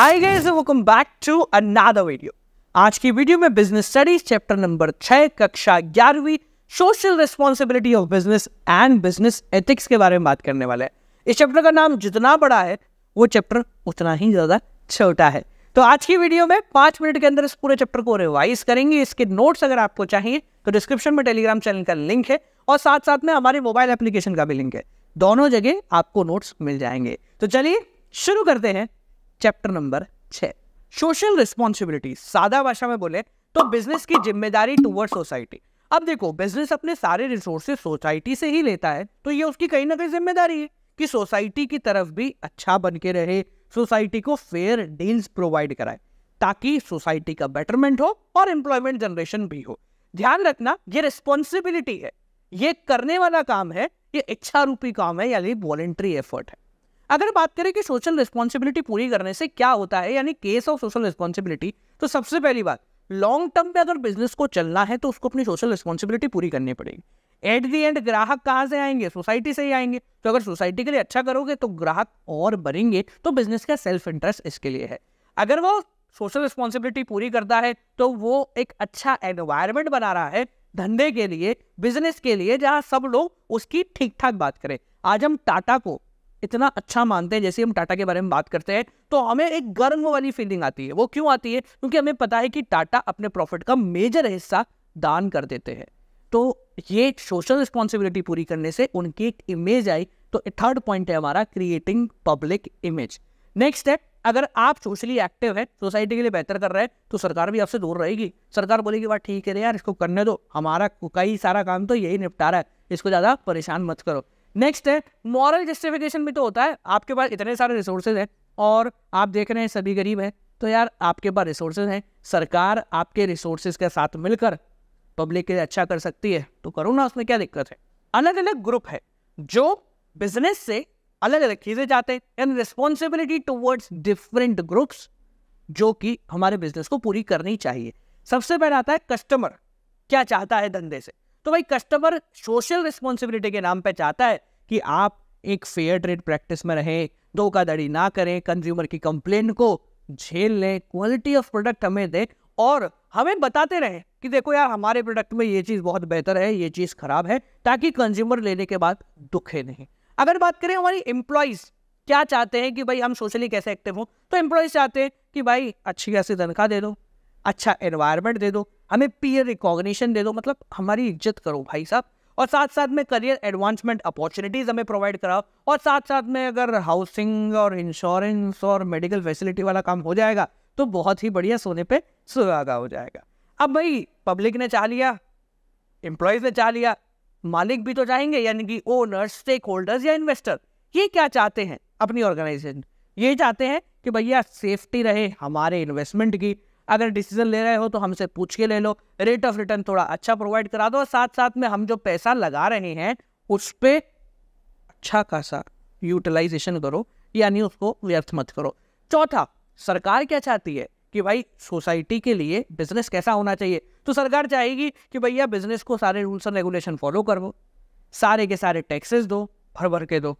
hi guys welcome back to another video आज की video में बिजनेस स्टडीज चैप्टर नंबर 6 कक्षा 11वीं social responsibility of business and business ethics के बारे में बात करने वाले हैं इस चैप्टर का नाम जितना बड़ा है वो चैप्टर उतना ही ज़्यादा छोटा है तो आज की वीडियो में पाँच मिनट के अंदर इस पूरे चैप्टर को रिवाइज करेंगे इसके नोट्स अगर आपको चाहिए तो डिस्क्रिप्शन में टेलीग्राम चैनल का लिंक है और साथ साथ में हमारे मोबाइल एप्लीकेशन का भी लिंक है दोनों जगह आपको नोट्स मिल जाएंगे तो चलिए शुरू करते हैं चैप्टर नंबर छ सोशल रिस्पॉन्सिबिलिटी सादा भाषा में बोले तो बिजनेस की जिम्मेदारी टूवर्ड सोसाइटी अब देखो बिजनेस अपने सारे रिसोर्सेज सोसाइटी से ही लेता है तो ये उसकी कहीं ना कहीं जिम्मेदारी है कि सोसाइटी की तरफ भी अच्छा बन के रहे सोसाइटी को फेयर डील्स प्रोवाइड कराए ताकि सोसाइटी का बेटरमेंट हो और एम्प्लॉयमेंट जनरेशन भी हो ध्यान रखना ये रिस्पॉन्सिबिलिटी है ये करने वाला काम है ये इच्छा रूपी काम है यानी वॉलेंट्री एफर्ट है अगर बात करें कि सोशल रिस्पॉन्सिबिलिटी पूरी करने से क्या होता है यानी केस ऑफ सोशल रिस्पॉन्सिबिलिटी तो सबसे पहली बात लॉन्ग टर्म पे अगर बिजनेस को चलना है तो उसको अपनी सोशल रिस्पॉन्सिबिलिटी पूरी करनी पड़ेगी एट दी एंड ग्राहक कहाँ से आएंगे सोसाइटी से ही आएंगे तो अगर सोसाइटी के लिए अच्छा करोगे तो ग्राहक और बढ़ेंगे तो बिजनेस का सेल्फ इंटरेस्ट इसके लिए है अगर वो सोशल रिस्पॉन्सिबिलिटी पूरी करता है तो वो एक अच्छा एनवायरमेंट बना रहा है धंधे के लिए बिजनेस के लिए जहाँ सब लोग उसकी ठीक ठाक बात करें आज हम टाटा को इतना अच्छा मानते हैं जैसे हम टाटा के बारे में बात करते हैं तो हमें एक गर्व वाली फीलिंग आती है वो क्यों आती है क्योंकि हमें पता है कि टाटा अपने प्रॉफिट का मेजर हिस्सा दान कर देते हैं तो ये सोशल रिस्पॉन्सिबिलिटी पूरी करने से उनकी एक इमेज आई तो थर्ड पॉइंट है हमारा क्रिएटिंग पब्लिक इमेज नेक्स्ट है अगर आप सोशली एक्टिव है सोसाइटी के लिए बेहतर कर रहे हैं तो सरकार भी आपसे दूर रहेगी सरकार बोलेगी बात ठीक है यार इसको करने दो हमारा कई सारा काम तो यही निपटा रहा है इसको ज़्यादा परेशान मत करो नेक्स्ट है मॉरल जस्टिफिकेशन भी तो होता है आपके पास इतने सारे रिसोर्सेज हैं और आप देख रहे हैं सभी गरीब हैं तो यार आपके पास रिसोर्सेज हैं सरकार आपके रिसोर्सेज के साथ मिलकर पब्लिक के लिए अच्छा कर सकती है तो करो ना उसमें क्या दिक्कत है अलग अलग ग्रुप है जो बिजनेस से अलग अलग चीज़ें जाते हैं and responsibility towards different groups जो कि हमारे बिजनेस को पूरी करनी चाहिए सबसे पहले आता है कस्टमर क्या चाहता है धंधे से तो भाई कस्टमर सोशल रिस्पॉन्सिबिलिटी के नाम पर चाहता है कि आप एक फेयर ट्रेड प्रैक्टिस में रहें धोखाधड़ी ना करें कंज्यूमर की कंप्लेन को झेल लें क्वालिटी ऑफ प्रोडक्ट हमें दें और हमें बताते रहें कि देखो यार हमारे प्रोडक्ट में ये चीज़ बहुत बेहतर है ये चीज़ खराब है ताकि कंज्यूमर लेने के बाद दुखे नहीं अगर बात करें हमारी एम्प्लॉयज़ क्या चाहते हैं कि भाई हम सोशली कैसे एक्टिव हों तो एम्प्लॉयज़ चाहते हैं कि भाई अच्छी खासी तनख्वाह दे दो अच्छा एनवायरमेंट दे दो हमें पीयर रिकॉग्निशन दे दो मतलब हमारी इज्जत करो भाई साहब और साथ साथ में करियर एडवांसमेंट अपॉर्चुनिटीज हमें प्रोवाइड कराओ और साथ साथ में अगर हाउसिंग और इंश्योरेंस और मेडिकल फैसिलिटी वाला काम हो जाएगा तो बहुत ही बढ़िया सोने पे सुहागा हो जाएगा अब भाई पब्लिक ने चाह लिया एम्प्लॉयज ने चाह लिया मालिक भी तो चाहेंगे यानी कि ओनर्स स्टेक होल्डर्स या इन्वेस्टर ये क्या चाहते हैं अपनी ऑर्गेनाइजेशन ये चाहते हैं कि भैया सेफ्टी रहे हमारे इन्वेस्टमेंट की अगर डिसीजन ले रहे हो तो हमसे पूछ के ले लो रेट ऑफ रिटर्न थोड़ा अच्छा प्रोवाइड करा दो और साथ साथ में हम जो पैसा लगा रहे हैं उस पर अच्छा खासा यूटिलाइजेशन करो यानी उसको व्यर्थ मत करो चौथा सरकार क्या चाहती है कि भाई सोसाइटी के लिए बिजनेस कैसा होना चाहिए तो सरकार चाहेगी कि भैया बिजनेस को सारे रूल्स एंड रेगुलेशन फॉलो करो सारे के सारे टैक्सेस दो भर भर के दो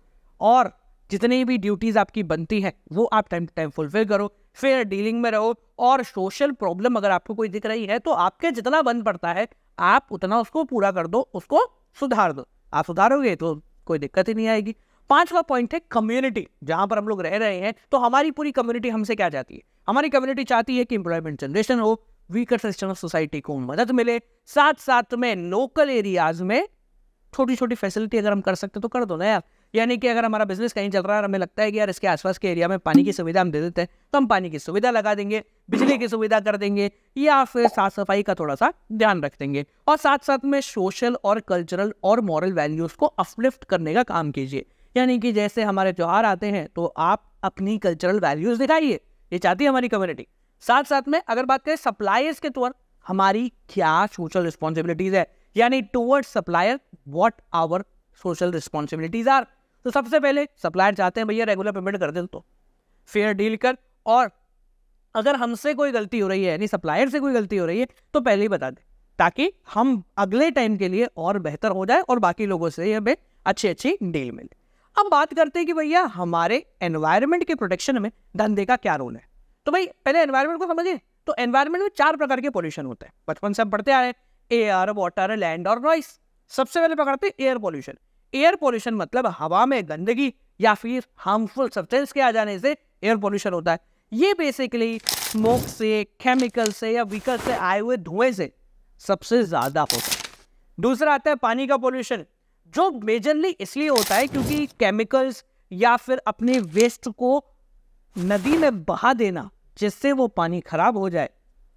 और जितनी भी ड्यूटीज़ आपकी बनती हैं वो आप टाइम टू टाइम फुलफिल करो फेयर डीलिंग में रहो और सोशल प्रॉब्लम अगर आपको कोई दिख रही है तो आपके जितना बन पड़ता है आप उतना उसको पूरा कर दो उसको सुधार दो आप सुधारोगे तो कोई दिक्कत ही नहीं आएगी पांचवा पॉइंट है कम्युनिटी जहां पर हम लोग रह रहे हैं तो हमारी पूरी कम्युनिटी हमसे क्या चाहती है हमारी कम्युनिटी चाहती है कि एम्प्लॉयमेंट जनरेशन हो वीकर सिस्टम ऑफ सोसाइटी को मदद मिले साथ साथ में लोकल एरियाज में छोटी छोटी फैसिलिटी अगर हम कर सकते तो कर दो ना यार यानी कि अगर हमारा बिजनेस कहीं चल रहा है और हमें लगता है कि यार इसके आसपास के एरिया में पानी की सुविधा हम दे देते हैं तो हम पानी की सुविधा लगा देंगे बिजली की सुविधा कर देंगे या फिर साफ सफाई का थोड़ा सा ध्यान रख देंगे और साथ साथ में सोशल और कल्चरल और मॉरल वैल्यूज़ को अपलिफ्ट करने का काम कीजिए यानी कि जैसे हमारे त्यौहार आते हैं तो आप अपनी कल्चरल वैल्यूज़ दिखाइए ये चाहती है हमारी कम्युनिटी साथ साथ में अगर बात करें सप्लायर्स के तौर हमारी क्या सोशल रिस्पॉन्सिबिलिटीज़ है यानी toward supplier what our social responsibilities are तो सबसे पहले सप्लायर चाहते हैं भैया रेगुलर पेमेंट कर दे तो फेयर डील कर और अगर हमसे कोई गलती हो रही है यानी सप्लायर से कोई गलती हो रही है तो पहले ही बता दें ताकि हम अगले टाइम के लिए और बेहतर हो जाए और बाकी लोगों से हमें अच्छी अच्छी डील मिले अब बात करते हैं कि भैया हमारे एनवायरनमेंट के प्रोटेक्शन में धंधे का क्या रोल है तो भाई पहले एनवायरनमेंट को समझिए तो एनवायरनमेंट में चार प्रकार के पॉल्यूशन होते हैं बचपन से हम पढ़ते आ रहे हैं एयर वाटर लैंड और नॉइस सबसे पहले पकड़ते हैं एयर पॉल्यूशन एयर पोल्यूशन मतलब हवा में गंदगी या फिर हार्मफुल सब्सटेंस के आ जाने से एयर पोल्यूशन होता है ये बेसिकली स्मोक से केमिकल से या व्हीकल से आए हुए धुएं से सबसे ज़्यादा होता है दूसरा आता है पानी का पोल्यूशन जो मेजरली इसलिए होता है क्योंकि केमिकल्स या फिर अपने वेस्ट को नदी में बहा देना जिससे वो पानी खराब हो जाए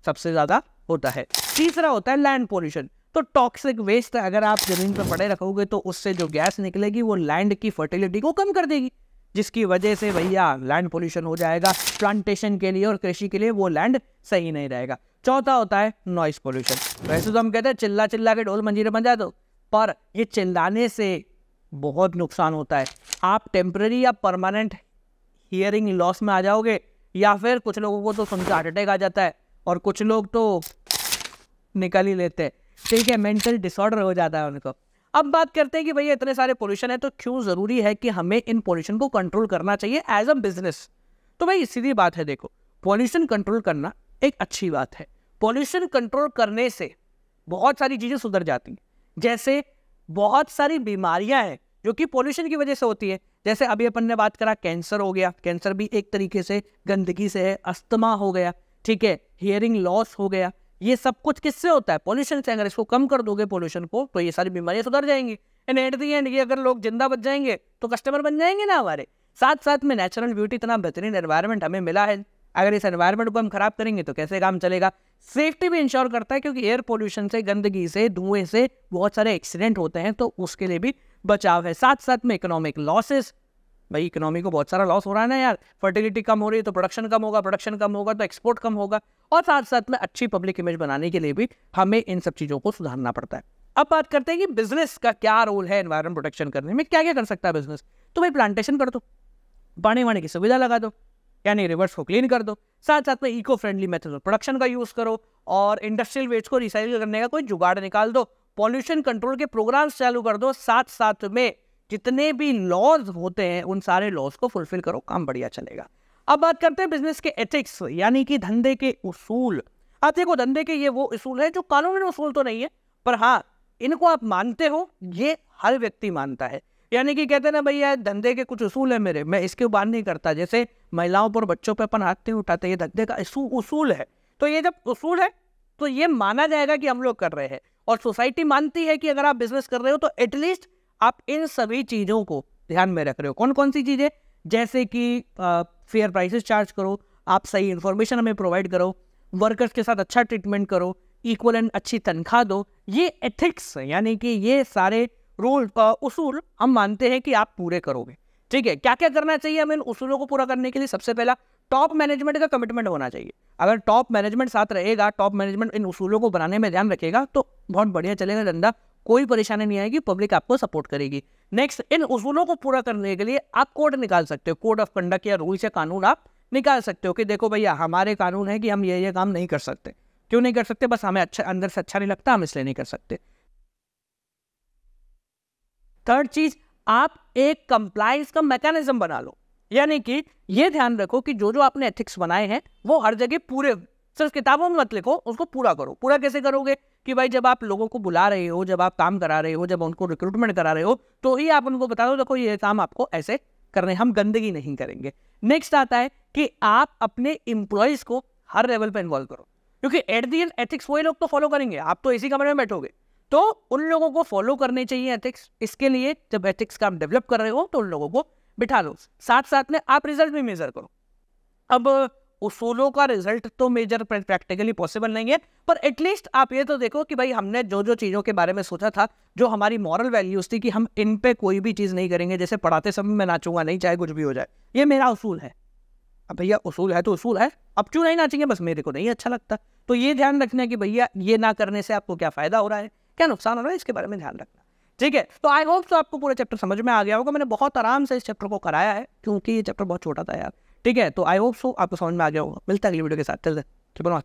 सबसे ज़्यादा होता है तीसरा होता है लैंड पोल्यूशन तो टॉक्सिक वेस्ट अगर आप जमीन पर पड़े रखोगे तो उससे जो गैस निकलेगी वो लैंड की फर्टिलिटी को कम कर देगी जिसकी वजह से भैया लैंड पोल्यूशन हो जाएगा प्लांटेशन के लिए और कृषि के लिए वो लैंड सही नहीं रहेगा चौथा होता है नॉइस पोल्यूशन वैसे तो हम कहते हैं चिल्ला चिल्ला के ढोल मंजीरे जाए तो पर ये चिल्लाने से बहुत नुकसान होता है आप टेम्प्रेरी या परमानेंट हियरिंग लॉस में आ जाओगे या फिर कुछ लोगों को तो सुनकर हार्ट अटैक आ जाता है और कुछ लोग तो निकल ही लेते हैं ठीक है मेंटल डिसऑर्डर हो जाता है उनको अब बात करते हैं कि भैया इतने सारे पोल्यूशन है तो क्यों ज़रूरी है कि हमें इन पोल्यूशन को कंट्रोल करना चाहिए एज अ बिजनेस तो भाई सीधी बात है देखो पॉल्यूशन कंट्रोल करना एक अच्छी बात है पॉल्यूशन कंट्रोल करने से बहुत सारी चीज़ें सुधर जाती हैं जैसे बहुत सारी बीमारियां हैं जो कि पॉल्यूशन की वजह से होती है जैसे अभी अपन ने बात करा कैंसर हो गया कैंसर भी एक तरीके से गंदगी से है अस्थमा हो गया ठीक है हियरिंग लॉस हो गया ये सब कुछ किससे होता है पॉल्यूशन से अगर इसको कम कर दोगे पॉल्यूशन को तो ये सारी बीमारियां सुधर जाएंगी एंड एट दी एंड ये अगर लोग जिंदा बच जाएंगे तो कस्टमर बन जाएंगे ना हमारे साथ साथ में नेचुरल ब्यूटी इतना बेहतरीन एनवायरमेंट हमें मिला है अगर इस एनवायरमेंट को हम खराब करेंगे तो कैसे काम चलेगा सेफ्टी भी इंश्योर करता है क्योंकि एयर पोल्यूशन से गंदगी से धुएं से बहुत सारे एक्सीडेंट होते हैं तो उसके लिए भी बचाव है साथ साथ में इकोनॉमिक लॉसेस भाई इकोनॉमी को बहुत सारा लॉस हो रहा है ना यार फर्टिलिटी कम हो रही है तो प्रोडक्शन कम होगा प्रोडक्शन कम होगा तो एक्सपोर्ट कम होगा और साथ साथ में अच्छी पब्लिक इमेज बनाने के लिए भी हमें इन सब चीज़ों को सुधारना पड़ता है अब बात करते हैं कि बिजनेस का क्या रोल है एनवायरमेंट प्रोटेक्शन करने में क्या क्या कर सकता है बिजनेस तो भाई प्लांटेशन कर दो पानी वाने की सुविधा लगा दो यानी रिवर्स को क्लीन कर दो साथ साथ में इको फ्रेंडली मेथड प्रोडक्शन का यूज़ करो और इंडस्ट्रियल वेस्ट को रिसाइकिल करने का कोई जुगाड़ निकाल दो पॉल्यूशन कंट्रोल के प्रोग्राम्स चालू कर दो साथ साथ में जितने भी लॉज होते हैं उन सारे लॉज को फुलफिल करो काम बढ़िया चलेगा अब बात करते हैं बिजनेस के एथिक्स यानी कि धंधे के उसूल अब देखो धंधे के ये वो उसूल है जो कानूनी उसूल तो नहीं है पर हाँ इनको आप मानते हो ये हर व्यक्ति मानता है यानी कि कहते हैं ना भैया धंधे के कुछ उसूल है मेरे मैं इसके बात नहीं करता जैसे महिलाओं पर बच्चों पर अपन हाथ नहीं उठाते ये धंधे का उसूल है तो ये जब उसूल है तो ये माना जाएगा कि हम लोग कर रहे हैं और सोसाइटी मानती है कि अगर आप बिजनेस कर रहे हो तो एटलीस्ट आप इन सभी चीज़ों को ध्यान में रख रहे हो कौन कौन सी चीज़ें जैसे कि फेयर प्राइसेस चार्ज करो आप सही इन्फॉर्मेशन हमें प्रोवाइड करो वर्कर्स के साथ अच्छा ट्रीटमेंट करो इक्वल एंड अच्छी तनख्वाह दो ये एथिक्स यानी कि ये सारे रूल उसूल हम मानते हैं कि आप पूरे करोगे ठीक है क्या क्या करना चाहिए हमें इन उसूलों को पूरा करने के लिए सबसे पहला टॉप मैनेजमेंट का कमिटमेंट होना चाहिए अगर टॉप मैनेजमेंट साथ रहेगा टॉप मैनेजमेंट इन उसूलों को बनाने में ध्यान रखेगा तो बहुत बढ़िया चलेगा धंधा कोई परेशानी नहीं आएगी पब्लिक आपको सपोर्ट करेगी नेक्स्ट इन उसूलों को पूरा करने के लिए आप कोड निकाल सकते हो कोड ऑफ कंडक्ट या रूल या कानून आप निकाल सकते हो कि देखो भैया हमारे कानून है कि हम ये ये काम नहीं कर सकते क्यों नहीं कर सकते बस हमें अच्छा अंदर से अच्छा नहीं लगता हम इसलिए नहीं कर सकते थर्ड चीज आप एक कंप्लाइंस का मैकेनिज्म बना लो यानी कि ये ध्यान रखो कि जो जो आपने एथिक्स बनाए हैं वो हर जगह पूरे सिर्फ किताबों में मत लिखो उसको पूरा करो पूरा कैसे करोगे कि भाई जब आप लोगों को बुला रहे हो जब आप काम करा रहे हो जब उनको रिक्रूटमेंट करा रहे हो तो ही आप उनको बता दो देखो ये काम आपको ऐसे करने हम गंदगी नहीं करेंगे नेक्स्ट आता है कि आप अपने इंप्लॉयज को हर लेवल पर इन्वॉल्व करो क्योंकि एट दी एंड एथिक्स वही लोग तो फॉलो करेंगे आप तो इसी कमरे में बैठोगे तो उन लोगों को फॉलो करने चाहिए एथिक्स इसके लिए जब एथिक्स का डेवलप कर रहे हो तो उन लोगों को बिठा लो साथ साथ में आप रिजल्ट भी मेजर करो अब उसूलों का रिजल्ट तो मेजर प्रैक्टिकली पॉसिबल नहीं है पर एटलीस्ट आप ये तो देखो कि भाई हमने जो जो चीज़ों के बारे में सोचा था जो हमारी मॉरल वैल्यूज थी कि हम इन पे कोई भी चीज़ नहीं करेंगे जैसे पढ़ाते समय मैं नाचूंगा नहीं चाहे कुछ भी हो जाए ये मेरा उसूल है अब भैया उसूल है तो उसूल है अब क्यों नहीं नाचेंगे बस मेरे को नहीं अच्छा लगता तो ये ध्यान रखना कि भैया ये ना करने से आपको क्या फ़ायदा हो रहा है क्या नुकसान हो रहा है इसके बारे में ध्यान रखना ठीक है तो आई होप तो आपको पूरा चैप्टर समझ में आ गया होगा मैंने बहुत आराम से इस चैप्टर को कराया है क्योंकि ये चैप्टर बहुत छोटा था यार ठीक है तो आई होप सो आपको समझ में आ गया होगा मिलता है अगली वीडियो के साथ चलते